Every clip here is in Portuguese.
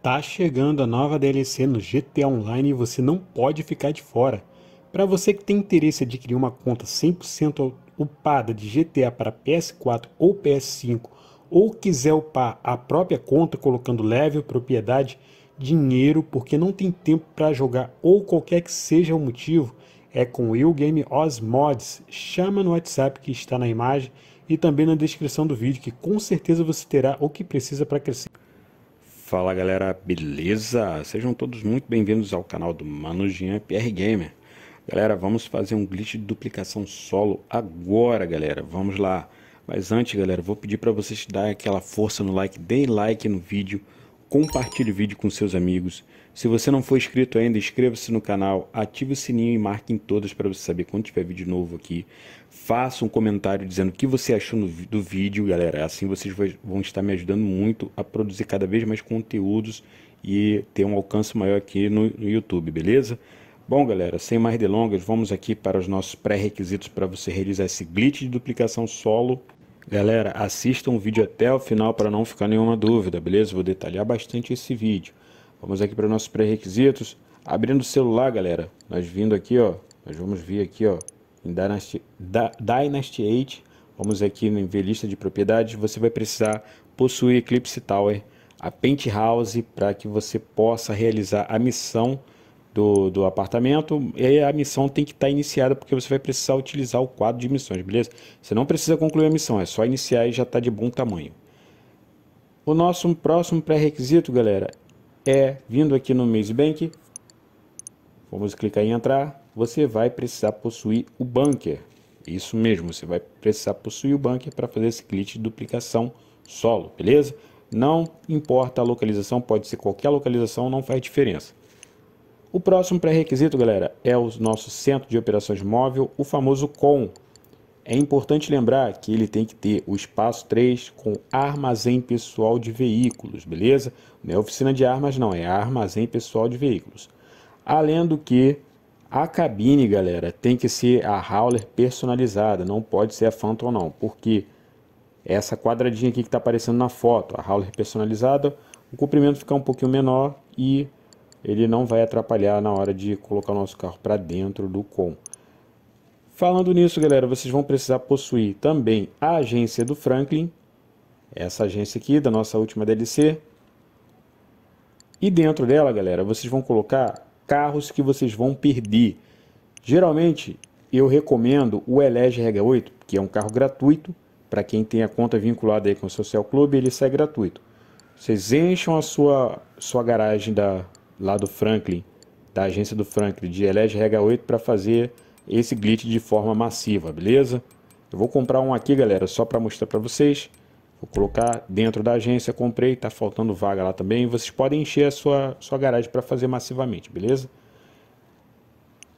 Tá chegando a nova DLC no GTA Online e você não pode ficar de fora. Para você que tem interesse em adquirir uma conta 100% upada de GTA para PS4 ou PS5, ou quiser upar a própria conta colocando level, propriedade, dinheiro, porque não tem tempo para jogar ou qualquer que seja o motivo, é com o Game Mods. Chama no WhatsApp que está na imagem e também na descrição do vídeo, que com certeza você terá o que precisa para crescer. Fala galera, beleza? Sejam todos muito bem-vindos ao canal do Mano Jean PR Gamer. Galera, vamos fazer um glitch de duplicação solo agora, galera. Vamos lá. Mas antes, galera, vou pedir para vocês dar aquela força no like, deem like no vídeo, compartilhe o vídeo com seus amigos se você não for inscrito ainda, inscreva-se no canal, ative o sininho e marque em todas para você saber quando tiver vídeo novo aqui. Faça um comentário dizendo o que você achou do vídeo, galera. Assim vocês vão estar me ajudando muito a produzir cada vez mais conteúdos e ter um alcance maior aqui no, YouTube, beleza? Bom, galera, sem mais delongas, vamos aqui para os nossos pré-requisitos para você realizar esse glitch de duplicação solo Galera, assistam o vídeo até o final para não ficar nenhuma dúvida, beleza? Vou detalhar bastante esse vídeo. Vamos aqui para os nossos pré-requisitos. Abrindo o celular, galera. Nós vindo aqui, ó. Nós vamos vir aqui, ó. Em Dynasty, Dynasty 8. Vamos aqui em ver lista de propriedades. Você vai precisar possuir Eclipse Tower, a Penthouse, para que você possa realizar a missão do, do, apartamento. E a missão tem que estar tá iniciada, porque você vai precisar utilizar o quadro de missões, beleza? Você não precisa concluir a missão, é só iniciar e já está de bom tamanho. O nosso próximo pré-requisito, galera, é, vindo aqui no Mazebank, vamos clicar em entrar, você vai precisar possuir o bunker. Isso mesmo, você vai precisar possuir o bunker para fazer esse glitch de duplicação solo, beleza? Não importa a localização, pode ser qualquer localização, não faz diferença. O próximo pré-requisito, galera, é o nosso centro de operações móvel, o famoso COM, é importante lembrar que ele tem que ter o espaço 3 com armazém pessoal de veículos, beleza? Não é oficina de armas não, é armazém pessoal de veículos. Além do que, a cabine, galera, tem que ser a Howler personalizada, não pode ser a Phantom não, porque essa quadradinha aqui que está aparecendo na foto, a Howler personalizada, o comprimento fica um pouquinho menor e ele não vai atrapalhar na hora de colocar o nosso carro para dentro do com. Falando nisso, galera, vocês vão precisar possuir também a agência do Franklin, essa agência aqui da nossa última DLC. E dentro dela, galera, vocês vão colocar carros que vocês vão perder. Geralmente, eu recomendo o Elege RH8, que é um carro gratuito. Para quem tem a conta vinculada aí com o Social Club, ele sai gratuito. Vocês enchem a sua, sua garagem da, lá do Franklin, da agência do Franklin, de Elege RH8 para fazer esse glitch de forma massiva, beleza? Eu vou comprar um aqui, galera, só para mostrar para vocês. Vou colocar dentro da agência, comprei, tá faltando vaga lá também. Vocês podem encher a sua, sua garagem para fazer massivamente, beleza?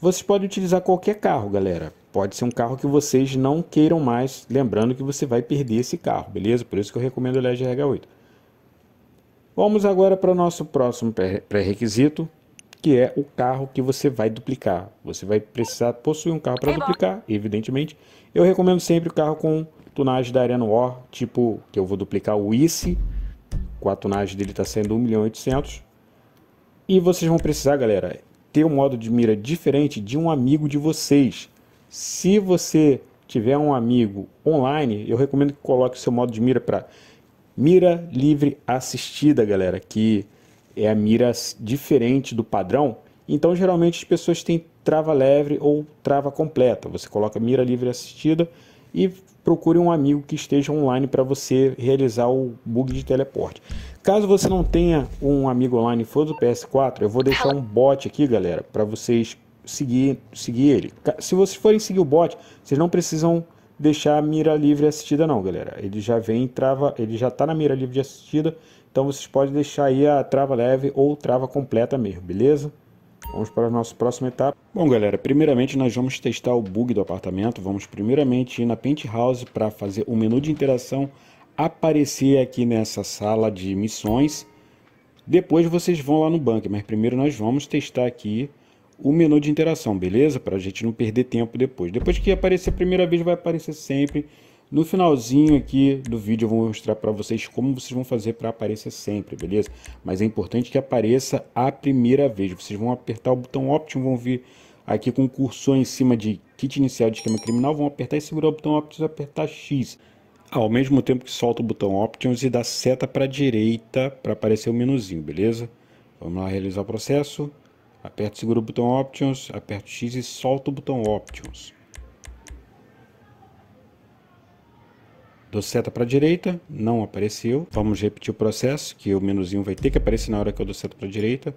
Vocês podem utilizar qualquer carro, galera. Pode ser um carro que vocês não queiram mais, lembrando que você vai perder esse carro, beleza? Por isso que eu recomendo o Ledger RH8. Vamos agora para o nosso próximo pré-requisito, que é o carro que você vai duplicar. Você vai precisar possuir um carro para duplicar, evidentemente. Eu recomendo sempre o carro com tunagem da Arena War, tipo, que eu vou duplicar o ICE, com a tunagem dele está sendo 1 milhão E vocês vão precisar, galera, ter um modo de mira diferente de um amigo de vocês. Se você tiver um amigo online, eu recomendo que coloque o seu modo de mira para mira livre assistida, galera, que é a mira diferente do padrão, então geralmente as pessoas têm trava leve ou trava completa. Você coloca mira livre assistida e procure um amigo que esteja online para você realizar o bug de teleporte. Caso você não tenha um amigo online e for do PS4, eu vou deixar um bot aqui, galera, para vocês seguir, seguir ele. Se vocês forem seguir o bot, vocês não precisam deixar a mira livre assistida não, galera. Ele já vem trava, ele já tá na mira livre de assistida, então vocês podem deixar aí a trava leve ou trava completa mesmo, beleza? Vamos para a nossa próxima etapa. Bom, galera, primeiramente nós vamos testar o bug do apartamento. Vamos primeiramente ir na Penthouse para fazer o menu de interação aparecer aqui nessa sala de missões. Depois vocês vão lá no bunker, mas primeiro nós vamos testar aqui o menu de interação, beleza? Para a gente não perder tempo depois. Depois que aparecer a primeira vez, vai aparecer sempre. No finalzinho aqui do vídeo eu vou mostrar para vocês como vocês vão fazer para aparecer sempre, beleza? Mas é importante que apareça a primeira vez. Vocês vão apertar o botão Option, vão vir aqui com o cursor em cima de Kit Inicial de Esquema Criminal, vão apertar e segurar o botão Options e apertar X. Ao mesmo tempo que solta o botão Options e dá seta para a direita para aparecer o menuzinho, beleza? Vamos lá realizar o processo. Aperto, segura o botão Options, aperto X e solto o botão Options. Dou seta para a direita, não apareceu. Vamos repetir o processo, que o menuzinho vai ter que aparecer na hora que eu dou seta para a direita.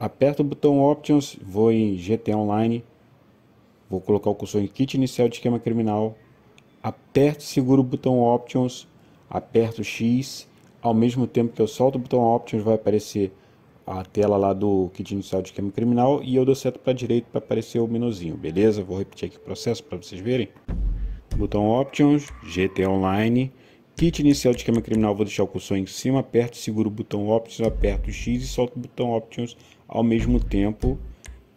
Aperto o botão Options, vou em GT Online, vou colocar o cursor em Kit Inicial de Esquema Criminal. Aperto e seguro o botão Options, aperto X. Ao mesmo tempo que eu solto o botão Options, vai aparecer a tela lá do kit inicial de esquema criminal e eu dou certo para direito para aparecer o menuzinho, beleza? Vou repetir aqui o processo para vocês verem. Botão Options, GT Online, kit inicial de esquema criminal, vou deixar o cursor em cima, aperto, seguro o botão Options, aperto X e solto o botão Options ao mesmo tempo.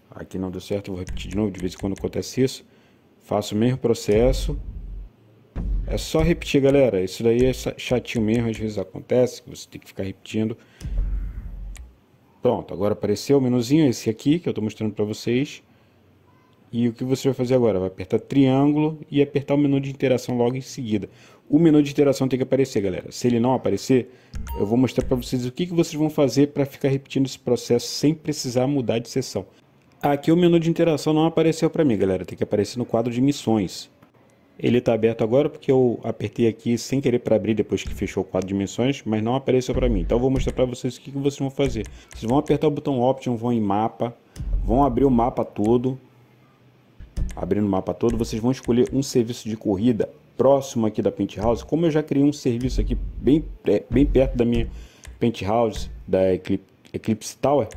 Aqui não deu certo, vou repetir de novo, de vez em quando acontece isso. Faço o mesmo processo. É só repetir, galera. Isso daí é chatinho mesmo, às vezes acontece, que você tem que ficar repetindo Pronto, agora apareceu o menuzinho, esse aqui que eu estou mostrando para vocês. E o que você vai fazer agora? Vai apertar triângulo e apertar o menu de interação logo em seguida. O menu de interação tem que aparecer, galera. Se ele não aparecer, eu vou mostrar para vocês o que, que vocês vão fazer para ficar repetindo esse processo sem precisar mudar de sessão. Aqui o menu de interação não apareceu para mim, galera. Tem que aparecer no quadro de missões. Ele está aberto agora porque eu apertei aqui sem querer para abrir depois que fechou quatro dimensões, mas não apareceu para mim. Então eu vou mostrar para vocês o que, que vocês vão fazer. Vocês vão apertar o botão Option, vão em mapa, vão abrir o mapa todo. Abrindo o mapa todo, vocês vão escolher um serviço de corrida próximo aqui da Penthouse. Como eu já criei um serviço aqui bem, é, bem perto da minha Penthouse, da Eclipse Tower,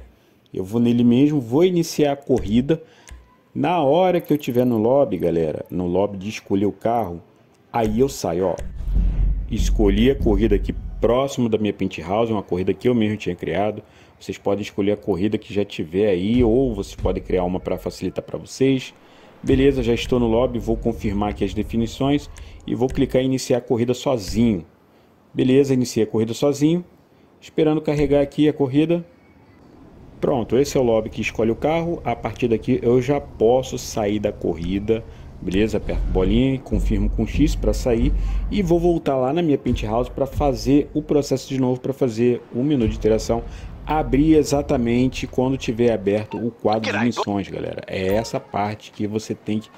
eu vou nele mesmo, vou iniciar a corrida. Na hora que eu tiver no lobby, galera, no lobby de escolher o carro, aí eu saio, ó. Escolhi a corrida aqui próximo da minha penthouse, uma corrida que eu mesmo tinha criado. Vocês podem escolher a corrida que já tiver aí ou você pode criar uma para facilitar para vocês. Beleza, já estou no lobby, vou confirmar aqui as definições e vou clicar em iniciar a corrida sozinho. Beleza, iniciei a corrida sozinho. Esperando carregar aqui a corrida. Pronto, esse é o lobby que escolhe o carro. A partir daqui eu já posso sair da corrida, beleza? Aperto bolinha, e confirmo com X para sair e vou voltar lá na minha Penthouse para fazer o processo de novo para fazer o um menu de interação abrir exatamente quando tiver aberto o quadro de missões, galera. É essa parte que você tem que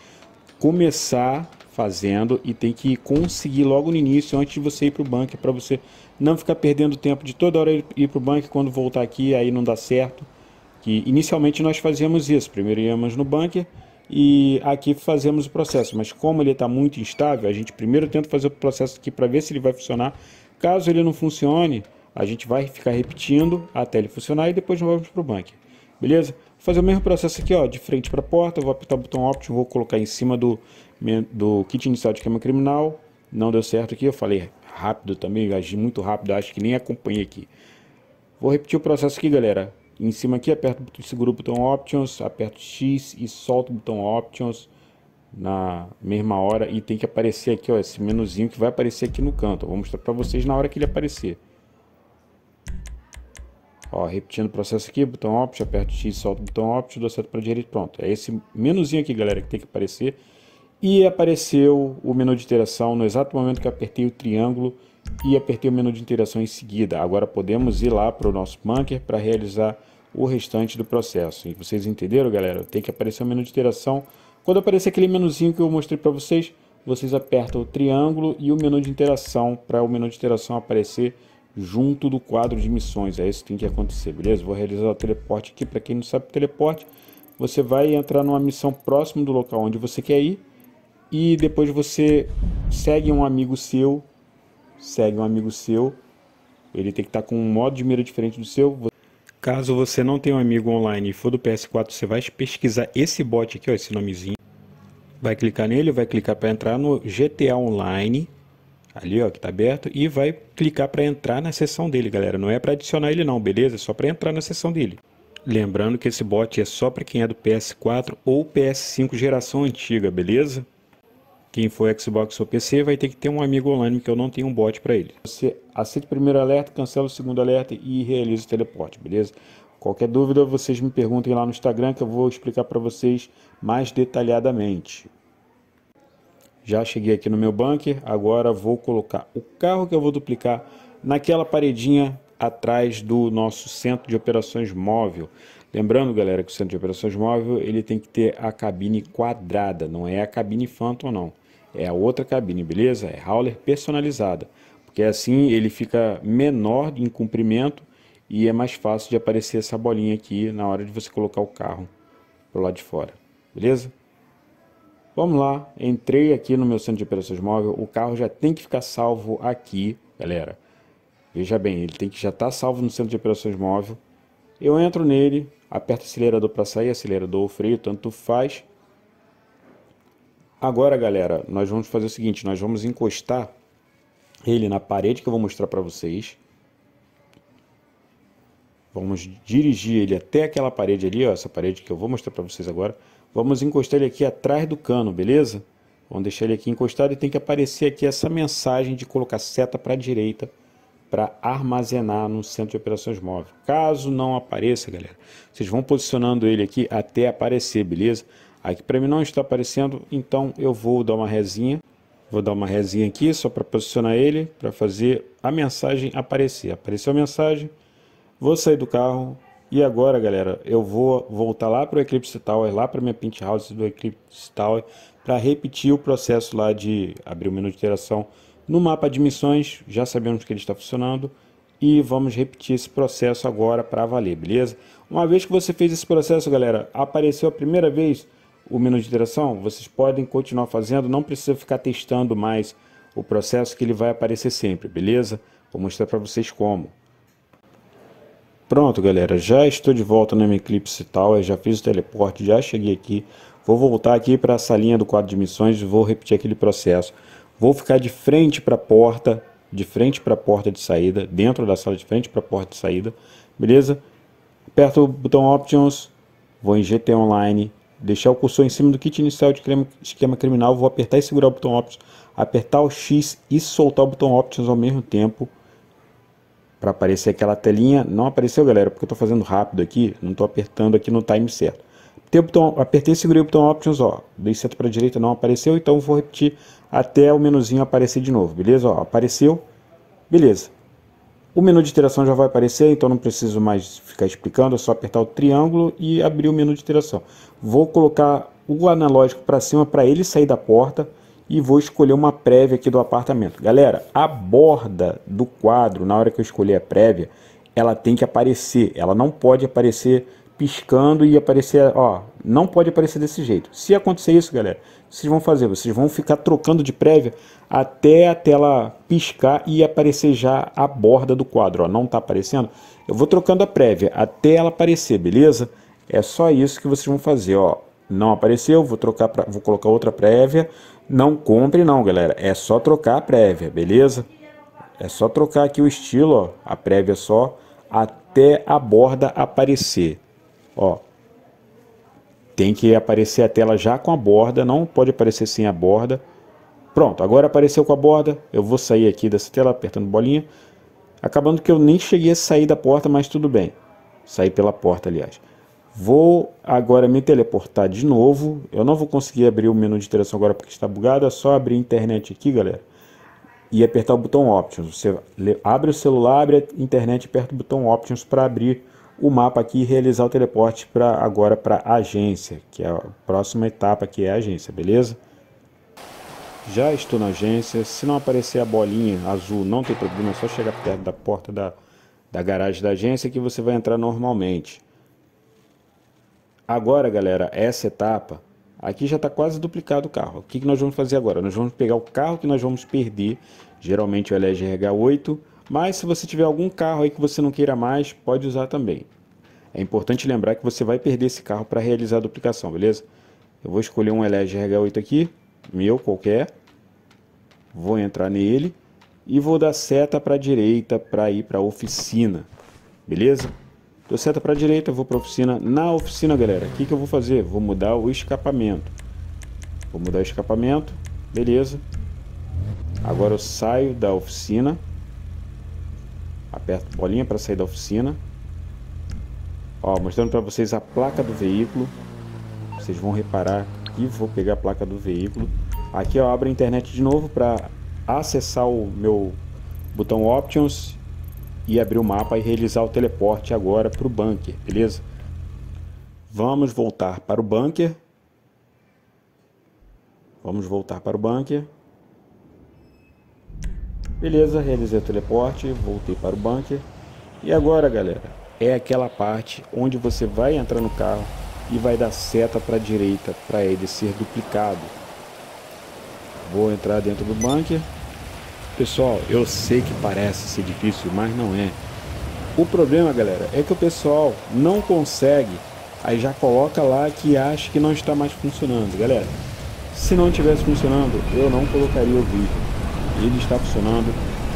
começar fazendo e tem que conseguir logo no início, antes de você ir para o bunker, para você não ficar perdendo tempo de toda hora ir para o bunker, quando voltar aqui aí não dá certo que inicialmente nós fazíamos isso, primeiro íamos no bunker e aqui fazemos o processo, mas como ele está muito instável, a gente primeiro tenta fazer o processo aqui para ver se ele vai funcionar, caso ele não funcione, a gente vai ficar repetindo até ele funcionar e depois nós vamos para o bunker, beleza? Vou fazer o mesmo processo aqui, ó, de frente para a porta, vou apertar o botão Option, vou colocar em cima do, do kit inicial de esquema criminal, não deu certo aqui, eu falei rápido também, agi muito rápido, acho que nem acompanhei aqui. Vou repetir o processo aqui, galera. Em cima aqui, aperto, seguro o botão Options, aperto X e solto o botão Options na mesma hora e tem que aparecer aqui, ó, esse menuzinho que vai aparecer aqui no canto. Eu vou mostrar para vocês na hora que ele aparecer. Ó, repetindo o processo aqui, botão options aperto X, solto o botão options dou certo para direita, pronto. É esse menuzinho aqui, galera, que tem que aparecer. E apareceu o menu de interação no exato momento que apertei o triângulo e apertei o menu de interação em seguida. Agora podemos ir lá para o nosso bunker para realizar o restante do processo. E vocês entenderam, galera? Tem que aparecer um menu de interação. Quando aparecer aquele menuzinho que eu mostrei para vocês, vocês apertam o triângulo e o menu de interação para o menu de interação aparecer junto do quadro de missões. É isso que tem que acontecer, beleza? Vou realizar o teleporte aqui. Para quem não sabe o teleporte, você vai entrar numa missão próximo do local onde você quer ir e depois você segue um amigo seu, segue um amigo seu, ele tem que estar tá com um modo de mira diferente do seu. Caso você não tenha um amigo online e for do PS4, você vai pesquisar esse bot aqui, ó, esse nomezinho. Vai clicar nele, vai clicar para entrar no GTA Online, ali ó, que tá aberto, e vai clicar para entrar na sessão dele, galera. Não é para adicionar ele não, beleza? É só para entrar na sessão dele. Lembrando que esse bot é só para quem é do PS4 ou PS5 geração antiga, beleza? Quem for Xbox ou PC vai ter que ter um amigo online, que eu não tenho um bot para ele. Você aceita o primeiro alerta, cancela o segundo alerta e realiza o teleporte, beleza? Qualquer dúvida, vocês me perguntem lá no Instagram que eu vou explicar para vocês mais detalhadamente. Já cheguei aqui no meu bunker, agora vou colocar o carro que eu vou duplicar naquela paredinha atrás do nosso centro de operações móvel. Lembrando, galera, que o centro de operações móvel ele tem que ter a cabine quadrada, não é a cabine Phantom não é a outra cabine, beleza? É hauler personalizada, porque assim ele fica menor em comprimento e é mais fácil de aparecer essa bolinha aqui na hora de você colocar o carro pro lado de fora, beleza? Vamos lá, entrei aqui no meu centro de operações móvel, o carro já tem que ficar salvo aqui, galera. Veja bem, ele tem que já estar tá salvo no centro de operações móvel. Eu entro nele, aperto acelerador para sair, acelerador ou freio, tanto faz. Agora, galera, nós vamos fazer o seguinte, nós vamos encostar ele na parede que eu vou mostrar para vocês. Vamos dirigir ele até aquela parede ali, ó, essa parede que eu vou mostrar para vocês agora. Vamos encostar ele aqui atrás do cano, beleza? Vamos deixar ele aqui encostado e tem que aparecer aqui essa mensagem de colocar seta para a direita para armazenar no centro de operações móvel. Caso não apareça, galera, vocês vão posicionando ele aqui até aparecer, beleza? Aqui para mim não está aparecendo, então eu vou dar uma resinha. Vou dar uma resinha aqui só para posicionar ele, para fazer a mensagem aparecer. Apareceu a mensagem, vou sair do carro e agora, galera, eu vou voltar lá para o Eclipse Tower, lá para minha Paint House do Eclipse Tower, para repetir o processo lá de abrir o menu de interação no mapa de missões. Já sabemos que ele está funcionando e vamos repetir esse processo agora para valer, beleza? Uma vez que você fez esse processo, galera, apareceu a primeira vez, o menu de interação, vocês podem continuar fazendo, não precisa ficar testando mais o processo que ele vai aparecer sempre, beleza? Vou mostrar para vocês como. Pronto, galera, já estou de volta no Eclipse tal, já fiz o teleporte, já cheguei aqui. Vou voltar aqui para essa salinha do quadro de missões, vou repetir aquele processo. Vou ficar de frente para a porta, de frente para a porta de saída, dentro da sala de frente para a porta de saída, beleza? Aperto o botão Options, vou em GT Online, deixar o cursor em cima do kit inicial de esquema criminal, vou apertar e segurar o botão Options, apertar o X e soltar o botão Options ao mesmo tempo, para aparecer aquela telinha, não apareceu galera, porque eu estou fazendo rápido aqui, não estou apertando aqui no time certo. o botão, apertei e segurei o botão Options, ó, dei seta para direita, não apareceu, então vou repetir até o menuzinho aparecer de novo, beleza? Ó, apareceu, beleza. O menu de interação já vai aparecer, então não preciso mais ficar explicando, é só apertar o triângulo e abrir o menu de interação. Vou colocar o analógico para cima para ele sair da porta e vou escolher uma prévia aqui do apartamento. Galera, a borda do quadro, na hora que eu escolher a prévia, ela tem que aparecer, ela não pode aparecer piscando e aparecer, ó, não pode aparecer desse jeito. Se acontecer isso, galera, vocês vão fazer, vocês vão ficar trocando de prévia até a tela piscar e aparecer já a borda do quadro, ó, não tá aparecendo. Eu vou trocando a prévia até ela aparecer, beleza? É só isso que vocês vão fazer, ó. Não apareceu, vou trocar para vou colocar outra prévia. Não compre não, galera, é só trocar a prévia, beleza? É só trocar aqui o estilo, ó, a prévia só até a borda aparecer. Ó, tem que aparecer a tela já com a borda, não pode aparecer sem a borda. Pronto, agora apareceu com a borda, eu vou sair aqui dessa tela apertando bolinha. Acabando que eu nem cheguei a sair da porta, mas tudo bem. Saí pela porta, aliás. Vou agora me teleportar de novo. Eu não vou conseguir abrir o menu de interação agora porque está bugado. É só abrir a internet aqui, galera. E apertar o botão Options. Você abre o celular, abre a internet e aperta o botão Options para abrir o mapa aqui e realizar o teleporte para agora para a agência, que é a próxima etapa que é a agência, beleza? Já estou na agência, se não aparecer a bolinha azul não tem problema, é só chegar perto da porta da, da garagem da agência que você vai entrar normalmente. Agora galera, essa etapa, aqui já está quase duplicado o carro. O que, que nós vamos fazer agora? Nós vamos pegar o carro que nós vamos perder, geralmente o lgrh 8, mas se você tiver algum carro aí que você não queira mais, pode usar também. É importante lembrar que você vai perder esse carro para realizar a duplicação, beleza? Eu vou escolher um LG RH8 aqui, meu qualquer. Vou entrar nele e vou dar seta para a direita para ir para a oficina, beleza? Dou seta para a direita, vou para a oficina. Na oficina, galera, o que, que eu vou fazer? Vou mudar o escapamento. Vou mudar o escapamento, beleza. Agora eu saio da oficina Aperto bolinha para sair da oficina. Ó, mostrando para vocês a placa do veículo. Vocês vão reparar que vou pegar a placa do veículo. Aqui eu abro a internet de novo para acessar o meu botão Options e abrir o mapa e realizar o teleporte agora para o bunker, beleza? Vamos voltar para o bunker. Vamos voltar para o bunker. Beleza, realizei o teleporte, voltei para o bunker. E agora, galera, é aquela parte onde você vai entrar no carro e vai dar seta para a direita para ele ser duplicado. Vou entrar dentro do bunker. Pessoal, eu sei que parece ser difícil, mas não é. O problema, galera, é que o pessoal não consegue, aí já coloca lá que acha que não está mais funcionando. Galera, se não estivesse funcionando, eu não colocaria o vídeo ele está funcionando.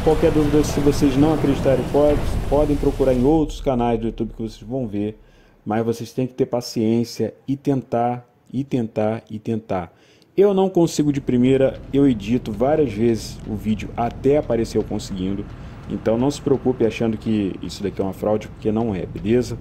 Qualquer dúvida, se vocês não acreditarem, pode, podem procurar em outros canais do YouTube que vocês vão ver, mas vocês têm que ter paciência e tentar, e tentar, e tentar. Eu não consigo de primeira, eu edito várias vezes o vídeo até aparecer eu conseguindo, então não se preocupe achando que isso daqui é uma fraude, porque não é, beleza?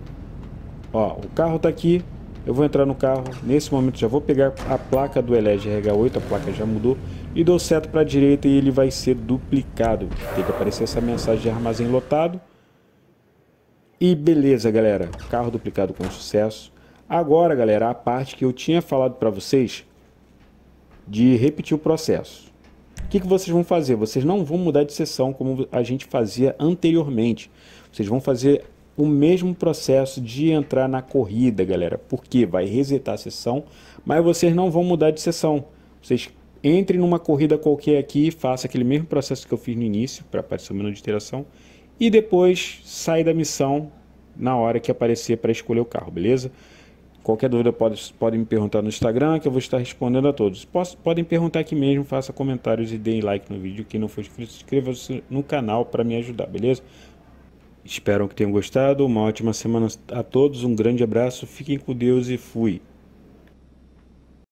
Ó, o carro tá aqui, eu vou entrar no carro, nesse momento já vou pegar a placa do LG RH8, a placa já mudou, e dou seta para a direita e ele vai ser duplicado. Tem que aparecer essa mensagem de armazém lotado. E beleza, galera. Carro duplicado com sucesso. Agora, galera, a parte que eu tinha falado para vocês de repetir o processo. O que, que vocês vão fazer? Vocês não vão mudar de sessão como a gente fazia anteriormente. Vocês vão fazer o mesmo processo de entrar na corrida, galera. Porque vai resetar a sessão, mas vocês não vão mudar de sessão. Vocês entre numa corrida qualquer aqui, faça aquele mesmo processo que eu fiz no início, para aparecer o menu de interação, e depois sai da missão na hora que aparecer para escolher o carro, beleza? Qualquer dúvida pode, pode me perguntar no Instagram, que eu vou estar respondendo a todos. Posso, podem perguntar aqui mesmo, faça comentários e deem like no vídeo. Quem não for inscrito, inscreva-se no canal para me ajudar, beleza? Espero que tenham gostado. Uma ótima semana a todos, um grande abraço, fiquem com Deus e fui!